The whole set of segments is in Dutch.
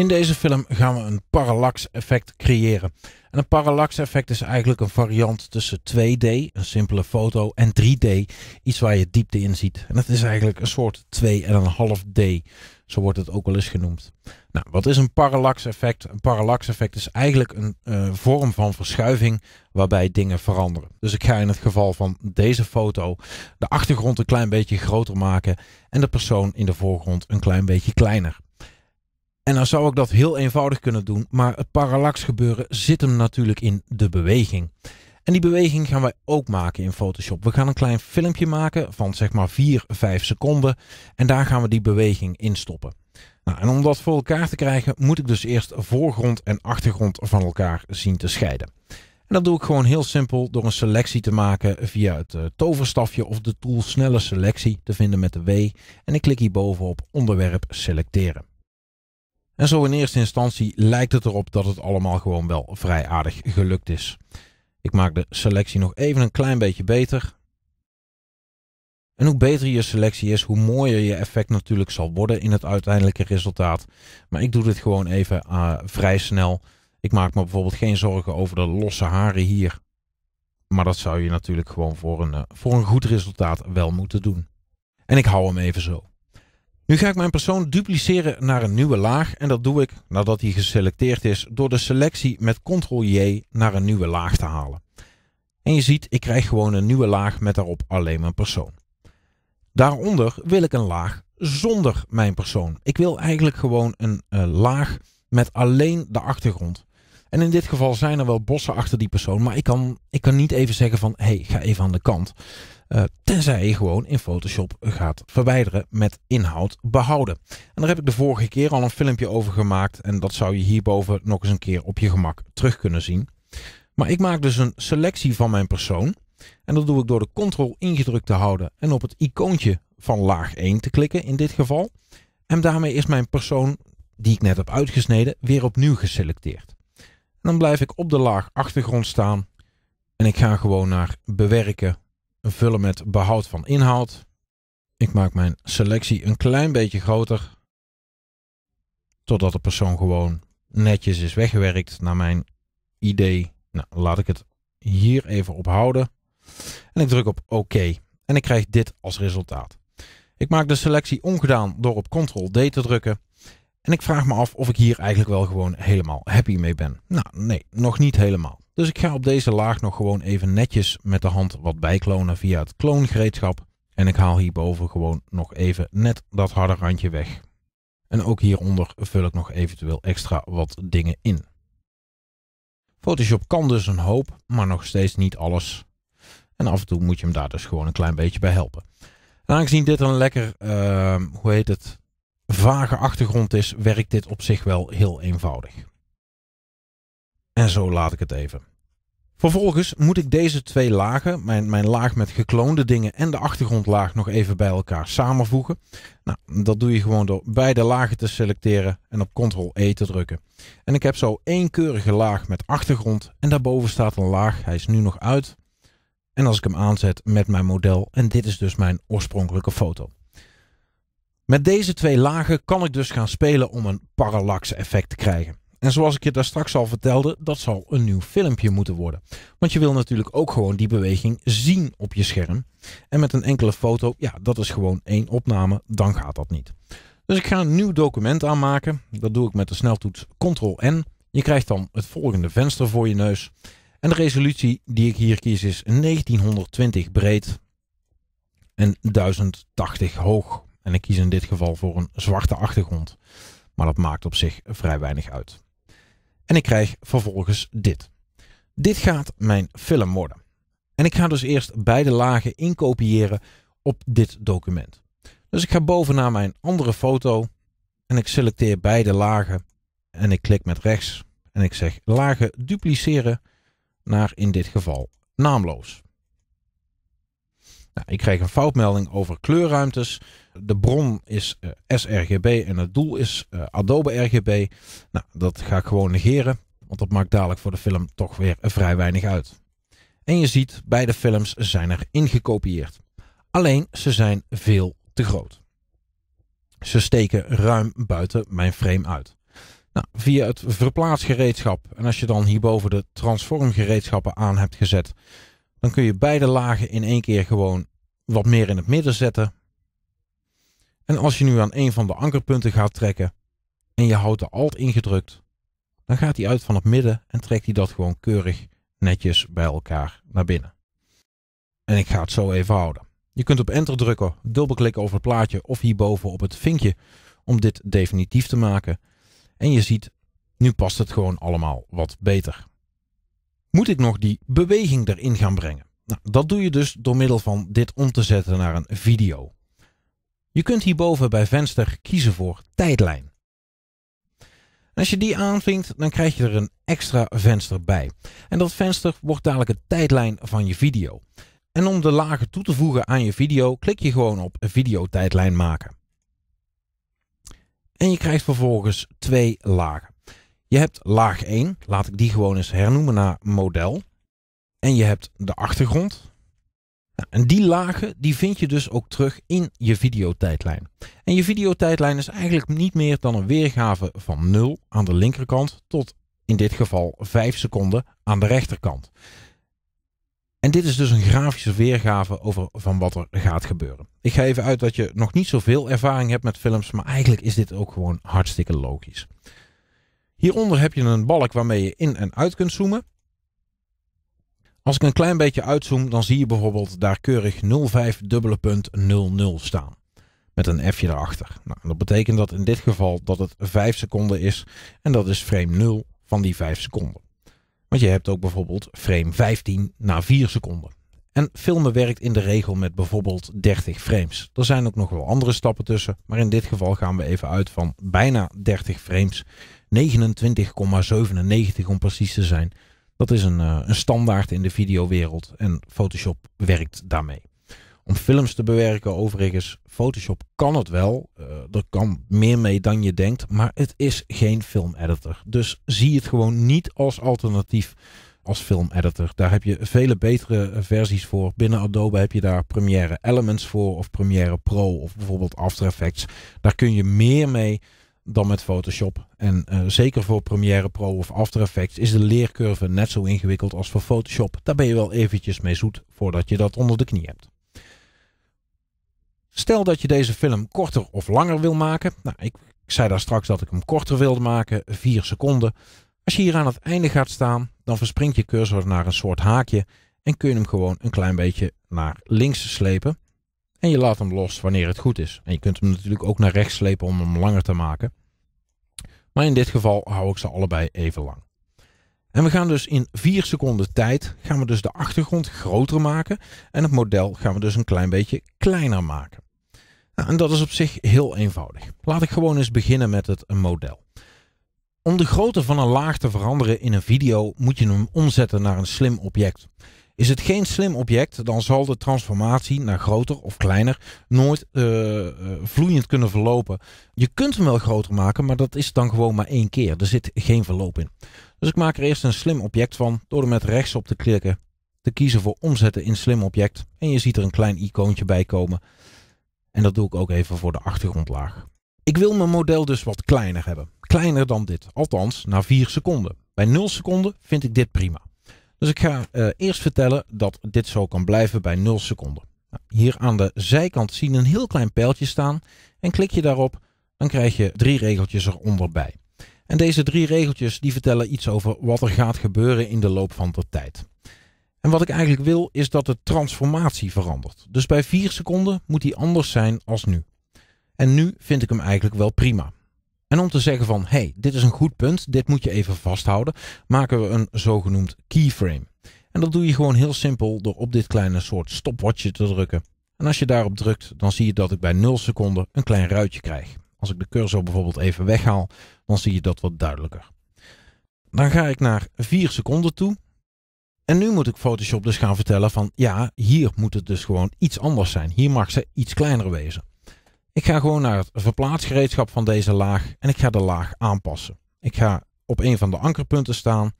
In deze film gaan we een parallax effect creëren. En een parallax effect is eigenlijk een variant tussen 2D, een simpele foto, en 3D, iets waar je diepte in ziet. En dat is eigenlijk een soort 2,5D, zo wordt het ook wel eens genoemd. Nou, wat is een parallax effect? Een parallax effect is eigenlijk een eh, vorm van verschuiving waarbij dingen veranderen. Dus ik ga in het geval van deze foto de achtergrond een klein beetje groter maken en de persoon in de voorgrond een klein beetje kleiner. En dan zou ik dat heel eenvoudig kunnen doen, maar het parallax gebeuren zit hem natuurlijk in de beweging. En die beweging gaan wij ook maken in Photoshop. We gaan een klein filmpje maken van zeg maar 4, 5 seconden en daar gaan we die beweging in stoppen. Nou, en om dat voor elkaar te krijgen moet ik dus eerst voorgrond en achtergrond van elkaar zien te scheiden. En dat doe ik gewoon heel simpel door een selectie te maken via het eh, toverstafje of de tool snelle selectie te vinden met de W. En ik klik op onderwerp selecteren. En zo in eerste instantie lijkt het erop dat het allemaal gewoon wel vrij aardig gelukt is. Ik maak de selectie nog even een klein beetje beter. En hoe beter je selectie is, hoe mooier je effect natuurlijk zal worden in het uiteindelijke resultaat. Maar ik doe dit gewoon even eh, vrij snel. Ik maak me bijvoorbeeld geen zorgen over de losse haren hier. Maar dat zou je natuurlijk gewoon voor een, eh, voor een goed resultaat wel moeten doen. En ik hou hem even zo. Nu ga ik mijn persoon dupliceren naar een nieuwe laag en dat doe ik nadat hij geselecteerd is door de selectie met Ctrl-J naar een nieuwe laag te halen. En je ziet, ik krijg gewoon een nieuwe laag met daarop alleen mijn persoon. Daaronder wil ik een laag zonder mijn persoon. Ik wil eigenlijk gewoon een eh, laag met alleen de achtergrond. En in dit geval zijn er wel bossen achter die persoon, maar ik kan, ik kan niet even zeggen van, hé, hey, ga even aan de kant. Eh, tenzij je gewoon in Photoshop gaat verwijderen met inhoud behouden. En daar heb ik de vorige keer al een filmpje over gemaakt. En dat zou je hierboven nog eens een keer op je gemak terug kunnen zien. Maar ik maak dus een selectie van mijn persoon. En dat doe ik door de Ctrl ingedrukt te houden en op het icoontje van laag 1 te klikken in dit geval. En daarmee is mijn persoon, die ik net heb uitgesneden, weer opnieuw geselecteerd. En dan blijf ik op de laag achtergrond staan en ik ga gewoon naar bewerken vullen met behoud van inhoud. Ik maak mijn selectie een klein beetje groter, totdat de persoon gewoon netjes is weggewerkt naar mijn idee. Nou, laat ik het hier even ophouden. En ik druk op OK. En ik krijg dit als resultaat. Ik maak de selectie ongedaan door op Ctrl-D te drukken. En ik vraag me af of ik hier eigenlijk wel gewoon helemaal happy mee ben. Nou, nee, nog niet helemaal. Dus ik ga op deze laag nog gewoon even netjes met de hand wat bijklonen via het kloongereedschap. En ik haal hierboven gewoon nog even net dat harde randje weg. En ook hieronder vul ik nog eventueel extra wat dingen in. Photoshop kan dus een hoop, maar nog steeds niet alles. En af en toe moet je hem daar dus gewoon een klein beetje bij helpen. aangezien dit een lekker, ehm, hoe heet het, vage achtergrond is, werkt dit op zich wel heel eenvoudig. En zo laat ik het even. Vervolgens moet ik deze twee lagen, mijn, mijn laag met gekloonde dingen en de achtergrondlaag, nog even bij elkaar samenvoegen. Nou, dat doe je gewoon door beide lagen te selecteren en op Ctrl-E te drukken. En ik heb zo één keurige laag met achtergrond en daarboven staat een laag, hij is nu nog uit. En als ik hem aanzet met mijn model, en dit is dus mijn oorspronkelijke foto. Met deze twee lagen kan ik dus gaan spelen om een parallax effect te krijgen. En zoals ik je daar straks al vertelde, dat zal een nieuw filmpje moeten worden. Want je wil natuurlijk ook gewoon die beweging zien op je scherm. En met een enkele foto, ja, dat is gewoon één opname, dan gaat dat niet. Dus ik ga een nieuw document aanmaken. Dat doe ik met de sneltoets Ctrl-N. Je krijgt dan het volgende venster voor je neus. En de resolutie die ik hier kies is 1920 breed en 1080 hoog. En ik kies in dit geval voor een zwarte achtergrond. Maar dat maakt op zich vrij weinig uit. En ik krijg vervolgens dit. Dit gaat mijn film worden. En ik ga dus eerst beide lagen inkopiëren op dit document. Dus ik ga boven naar mijn andere foto en ik selecteer beide lagen en ik klik met rechts en ik zeg lagen dupliceren naar in dit geval naamloos. Nou, ik krijg een foutmelding over kleurruimtes. De bron is eh, sRGB en het doel is eh, Adobe RGB. Nou, dat ga ik gewoon negeren, want dat maakt dadelijk voor de film toch weer vrij weinig uit. En je ziet, beide films zijn er ingekopieerd. Alleen, ze zijn veel te groot. Ze steken ruim buiten mijn frame uit. Nou, via het verplaatsgereedschap, en als je dan hierboven de transformgereedschappen aan hebt gezet, dan kun je beide lagen in één keer gewoon wat meer in het midden zetten. En als je nu aan een van de ankerpunten gaat trekken en je houdt de alt ingedrukt, dan gaat hij uit van het midden en trekt hij dat gewoon keurig netjes bij elkaar naar binnen. En ik ga het zo even houden. Je kunt op enter drukken, dubbelklikken over het plaatje of hierboven op het vinkje om dit definitief te maken. En je ziet, nu past het gewoon allemaal wat beter moet ik nog die beweging erin gaan brengen. Nou, dat doe je dus door middel van dit om te zetten naar een video. Je kunt hierboven bij venster kiezen voor tijdlijn. Als je die aanvinkt, dan krijg je er een extra venster bij. En dat venster wordt dadelijk de tijdlijn van je video. En om de lagen toe te voegen aan je video, klik je gewoon op video tijdlijn maken. En je krijgt vervolgens twee lagen. Je hebt laag 1, laat ik die gewoon eens hernoemen naar model. En je hebt de achtergrond. en die lagen die vind je dus ook terug in je videotijdlijn. En je videotijdlijn is eigenlijk niet meer dan een weergave van 0 aan de linkerkant tot in dit geval 5 seconden aan de rechterkant. En dit is dus een grafische weergave over van wat er gaat gebeuren. Ik ga even uit dat je nog niet zoveel ervaring hebt met films, maar eigenlijk is dit ook gewoon hartstikke logisch. Hieronder heb je een balk waarmee je in en uit kunt zoomen. Als ik een klein beetje uitzoom, dan zie je bijvoorbeeld daar keurig 05.00 staan. Met een F'je erachter. Nou, dat betekent dat in dit geval dat het 5 seconden is. En dat is frame 0 van die 5 seconden. Want je hebt ook bijvoorbeeld frame 15 na 4 seconden. En filmen werkt in de regel met bijvoorbeeld 30 frames. Er zijn ook nog wel andere stappen tussen, maar in dit geval gaan we even uit van bijna 30 frames. 29,97 om precies te zijn. Dat is een, eh, een standaard in de videowereld en Photoshop werkt daarmee. Om films te bewerken overigens, Photoshop kan het wel. Eh, er kan meer mee dan je denkt, maar het is geen filmeditor. Dus zie het gewoon niet als alternatief als filmeditor. Daar heb je vele betere eh, versies voor. Binnen Adobe heb je daar Premiere Elements voor of Premiere Pro of bijvoorbeeld After Effects. Daar kun je meer mee dan met Photoshop. En eh, zeker voor Premiere Pro of After Effects is de leercurve net zo ingewikkeld als voor Photoshop. Daar ben je wel eventjes mee zoet voordat je dat onder de knie hebt. Stel dat je deze film korter of langer wil maken. Nou, ik, ik zei daar straks dat ik hem korter wilde maken, 4 seconden. Als je hier aan het einde gaat staan, dan verspringt je cursor naar een soort haakje en kun je hem gewoon een klein beetje naar links slepen. En je laat hem los wanneer het goed is. En je kunt hem natuurlijk ook naar rechts slepen om hem langer te maken. Maar in dit geval hou ik ze allebei even lang. En we gaan dus in 4 seconden tijd gaan we dus de achtergrond groter maken. En het model gaan we dus een klein beetje kleiner maken. Nou, en dat is op zich heel eenvoudig. Laat ik gewoon eens beginnen met het model. Om de grootte van een laag te veranderen in een video moet je hem omzetten naar een slim object. Is het geen slim object, dan zal de transformatie naar groter of kleiner nooit eh, eh, vloeiend kunnen verlopen. Je kunt hem wel groter maken, maar dat is dan gewoon maar één keer. Er zit geen verloop in. Dus ik maak er eerst een slim object van door er met rechts op te klikken te kiezen voor omzetten in slim object. En je ziet er een klein icoontje bij komen. En dat doe ik ook even voor de achtergrondlaag. Ik wil mijn model dus wat kleiner hebben. Kleiner dan dit, althans na 4 seconden. Bij 0 seconden vind ik dit prima. Dus ik ga eh, eerst vertellen dat dit zo kan blijven bij 0 seconden. Nou, hier aan de zijkant zien een heel klein pijltje staan en klik je daarop, dan krijg je drie regeltjes eronder bij. En deze drie regeltjes die vertellen iets over wat er gaat gebeuren in de loop van de tijd. En wat ik eigenlijk wil is dat de transformatie verandert. Dus bij 4 seconden moet die anders zijn als nu. En nu vind ik hem eigenlijk wel prima. En om te zeggen van, hey, dit is een goed punt, dit moet je even vasthouden, maken we een zogenoemd keyframe. En dat doe je gewoon heel simpel door op dit kleine soort stopwatchje te drukken. En als je daarop drukt, dan zie je dat ik bij 0 seconden een klein ruitje krijg. Als ik de cursor bijvoorbeeld even weghaal, dan zie je dat wat duidelijker. Dan ga ik naar 4 seconden toe. En nu moet ik Photoshop dus gaan vertellen van ja, hier moet het dus gewoon iets anders zijn. Hier mag ze iets kleiner wezen. Ik ga gewoon naar het verplaatsgereedschap van deze laag en ik ga de laag aanpassen. Ik ga op een van de ankerpunten staan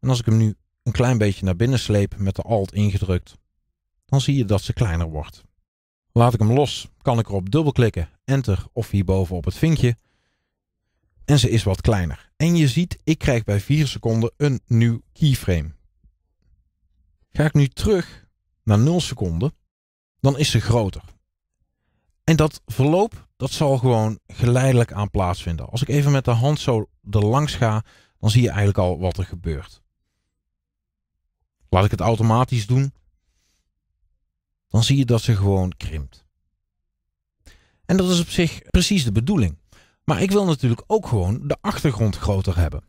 en als ik hem nu een klein beetje naar binnen sleep met de alt ingedrukt, dan zie je dat ze kleiner wordt. Laat ik hem los, kan ik erop dubbelklikken, enter of hierboven op het vinkje en ze is wat kleiner. En je ziet, ik krijg bij 4 seconden een nieuw keyframe. Ga ik nu terug naar 0 seconden, dan is ze groter. En dat verloop, dat zal gewoon geleidelijk aan plaatsvinden. Als ik even met de hand zo er langs ga, dan zie je eigenlijk al wat er gebeurt. Laat ik het automatisch doen. Dan zie je dat ze gewoon krimpt. En dat is op zich precies de bedoeling. Maar ik wil natuurlijk ook gewoon de achtergrond groter hebben.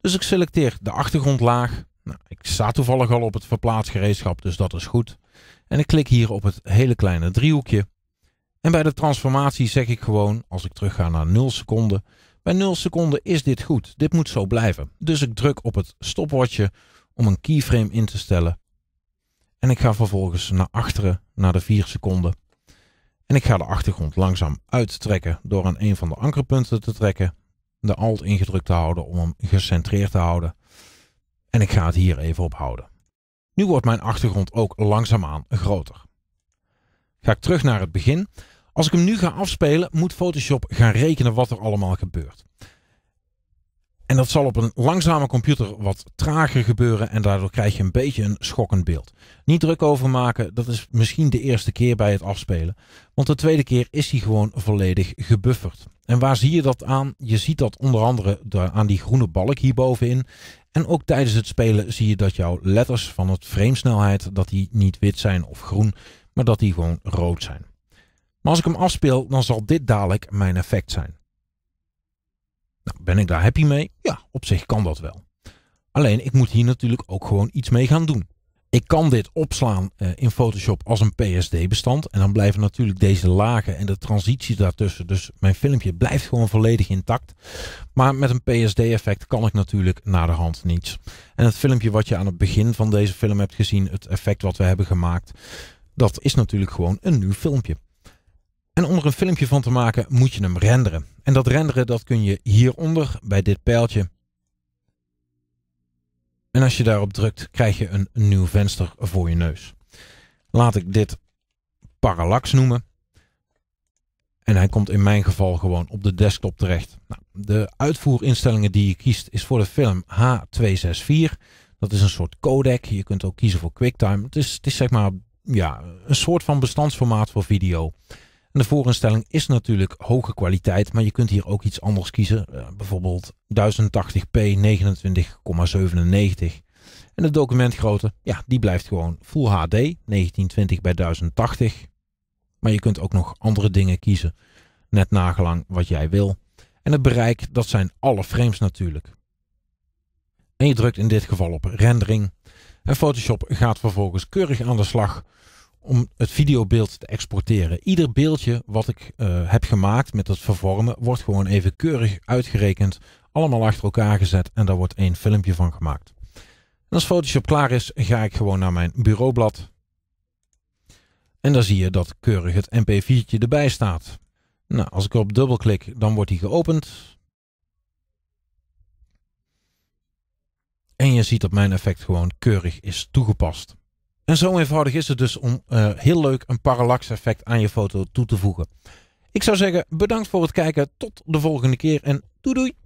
Dus ik selecteer de achtergrondlaag. Nou, ik sta toevallig al op het verplaatsgereedschap, dus dat is goed. En ik klik hier op het hele kleine driehoekje. En bij de transformatie zeg ik gewoon, als ik terugga naar 0 seconden, bij 0 seconden is dit goed. Dit moet zo blijven. Dus ik druk op het stopwatje om een keyframe in te stellen. En ik ga vervolgens naar achteren, naar de 4 seconden. En ik ga de achtergrond langzaam uittrekken door aan een van de ankerpunten te trekken. De alt ingedrukt te houden om hem gecentreerd te houden. En ik ga het hier even ophouden. Nu wordt mijn achtergrond ook langzaamaan groter. Ga ik terug naar het begin als ik hem nu ga afspelen, moet Photoshop gaan rekenen wat er allemaal gebeurt. En dat zal op een langzame computer wat trager gebeuren en daardoor krijg je een beetje een schokkend beeld. Niet druk over maken, dat is misschien de eerste keer bij het afspelen, want de tweede keer is hij gewoon volledig gebufferd. En waar zie je dat aan? Je ziet dat onder andere aan die groene balk hierbovenin. En ook tijdens het spelen zie je dat jouw letters van het framesnelheid dat die niet wit zijn of groen, maar dat die gewoon rood zijn. Maar als ik hem afspeel, dan zal dit dadelijk mijn effect zijn. Nou, ben ik daar happy mee? Ja, op zich kan dat wel. Alleen, ik moet hier natuurlijk ook gewoon iets mee gaan doen. Ik kan dit opslaan eh, in Photoshop als een PSD-bestand. En dan blijven natuurlijk deze lagen en de transities daartussen. Dus mijn filmpje blijft gewoon volledig intact. Maar met een PSD-effect kan ik natuurlijk naderhand de hand niets. En het filmpje wat je aan het begin van deze film hebt gezien, het effect wat we hebben gemaakt, dat is natuurlijk gewoon een nieuw filmpje. En om er een filmpje van te maken moet je hem renderen. En dat renderen dat kun je hieronder bij dit pijltje. En als je daarop drukt krijg je een nieuw venster voor je neus. Laat ik dit parallax noemen. En hij komt in mijn geval gewoon op de desktop terecht. Nou, de uitvoerinstellingen die je kiest is voor de film H264. Dat is een soort codec. Je kunt ook kiezen voor QuickTime. Het is, het is zeg maar ja, een soort van bestandsformaat voor video de voorinstelling is natuurlijk hoge kwaliteit, maar je kunt hier ook iets anders kiezen. Eh, bijvoorbeeld 1080p 29,97. En de documentgrootte, ja, die blijft gewoon Full HD 1920 bij 1080. Maar je kunt ook nog andere dingen kiezen, net nagelang wat jij wil. En het bereik, dat zijn alle frames natuurlijk. En je drukt in dit geval op rendering. En Photoshop gaat vervolgens keurig aan de slag om het videobeeld te exporteren. Ieder beeldje wat ik eh, heb gemaakt met het vervormen wordt gewoon even keurig uitgerekend, allemaal achter elkaar gezet en daar wordt één filmpje van gemaakt. En als Photoshop klaar is, ga ik gewoon naar mijn bureaublad. En dan zie je dat keurig het MP4'tje erbij staat. Nou, als ik erop dubbelklik, dan wordt die geopend. En je ziet dat mijn effect gewoon keurig is toegepast. En zo eenvoudig is het dus om eh, heel leuk een parallax effect aan je foto toe te voegen. Ik zou zeggen bedankt voor het kijken. Tot de volgende keer en doei doei.